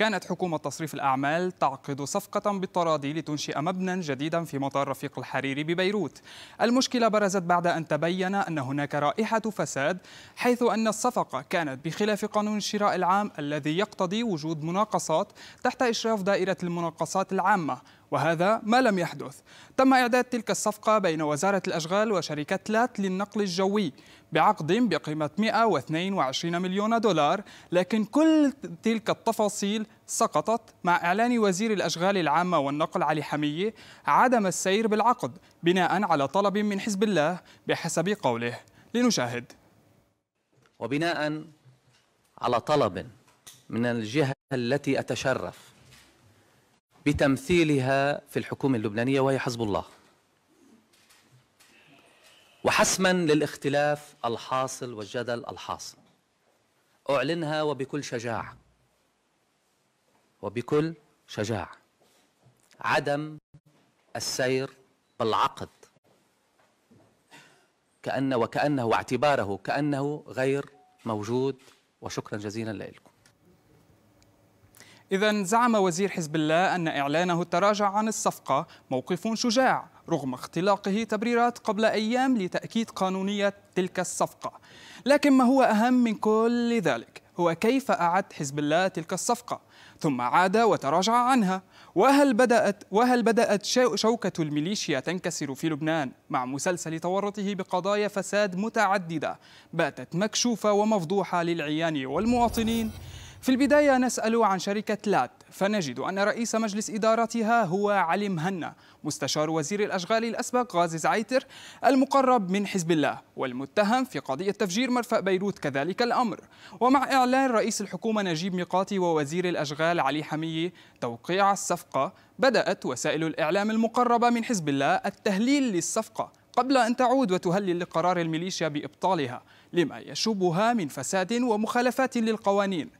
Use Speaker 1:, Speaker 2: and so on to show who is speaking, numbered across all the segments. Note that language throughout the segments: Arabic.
Speaker 1: كانت حكومة تصريف الأعمال تعقد صفقة بالتراضي لتنشئ مبنى جديدا في مطار رفيق الحريري ببيروت المشكلة برزت بعد أن تبين أن هناك رائحة فساد حيث أن الصفقة كانت بخلاف قانون الشراء العام الذي يقتضي وجود مناقصات تحت إشراف دائرة المناقصات العامة وهذا ما لم يحدث تم إعداد تلك الصفقة بين وزارة الأشغال وشركة لات للنقل الجوي بعقد بقيمة 122 مليون دولار لكن كل تلك التفاصيل سقطت مع إعلان وزير الأشغال العامة والنقل علي حمية عدم السير بالعقد بناء على طلب من حزب الله بحسب قوله لنشاهد وبناء على طلب
Speaker 2: من الجهة التي أتشرف بتمثيلها في الحكومة اللبنانية وهي حزب الله وحسما للاختلاف الحاصل والجدل الحاصل أعلنها وبكل شجاعة وبكل شجاعة عدم السير بالعقد كأن وكأنه واعتباره كأنه غير موجود وشكرا جزيلا لكم
Speaker 1: إذا زعم وزير حزب الله أن إعلانه التراجع عن الصفقة موقف شجاع رغم اختلاقه تبريرات قبل أيام لتأكيد قانونية تلك الصفقة لكن ما هو أهم من كل ذلك هو كيف أعد حزب الله تلك الصفقة ثم عاد وتراجع عنها وهل بدأت وهل بدأت شوكة الميليشيا تنكسر في لبنان مع مسلسل تورطه بقضايا فساد متعددة باتت مكشوفة ومفضوحة للعيان والمواطنين؟ في البداية نسأل عن شركة لات فنجد أن رئيس مجلس إدارتها هو علي مهنا مستشار وزير الأشغال الأسبق غازي زعيتر المقرب من حزب الله والمتهم في قضية تفجير مرفأ بيروت كذلك الأمر ومع إعلان رئيس الحكومة نجيب ميقاتي ووزير الأشغال علي حمية توقيع الصفقة بدأت وسائل الإعلام المقربة من حزب الله التهليل للصفقة قبل أن تعود وتهلل لقرار الميليشيا بإبطالها لما يشوبها من فساد ومخالفات للقوانين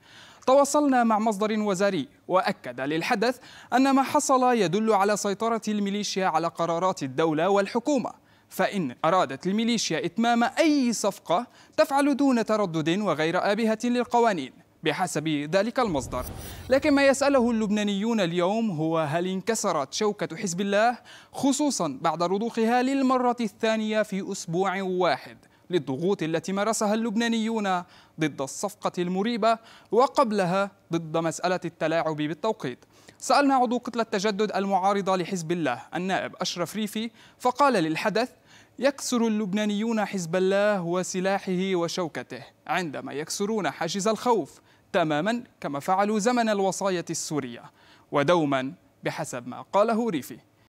Speaker 1: تواصلنا مع مصدر وزاري واكد للحدث ان ما حصل يدل على سيطره الميليشيا على قرارات الدوله والحكومه فان ارادت الميليشيا اتمام اي صفقه تفعل دون تردد وغير ابهه للقوانين بحسب ذلك المصدر لكن ما يسأله اللبنانيون اليوم هو هل انكسرت شوكة حزب الله خصوصا بعد رضوخها للمرة الثانية في أسبوع واحد للضغوط التي مارسها اللبنانيون ضد الصفقة المريبة وقبلها ضد مسألة التلاعب بالتوقيت سألنا عضو كتلة التجدد المعارضة لحزب الله النائب أشرف ريفي فقال للحدث يكسر اللبنانيون حزب الله وسلاحه وشوكته عندما يكسرون حاجز الخوف تماما كما فعلوا زمن الوصاية السورية ودوما بحسب ما قاله ريفي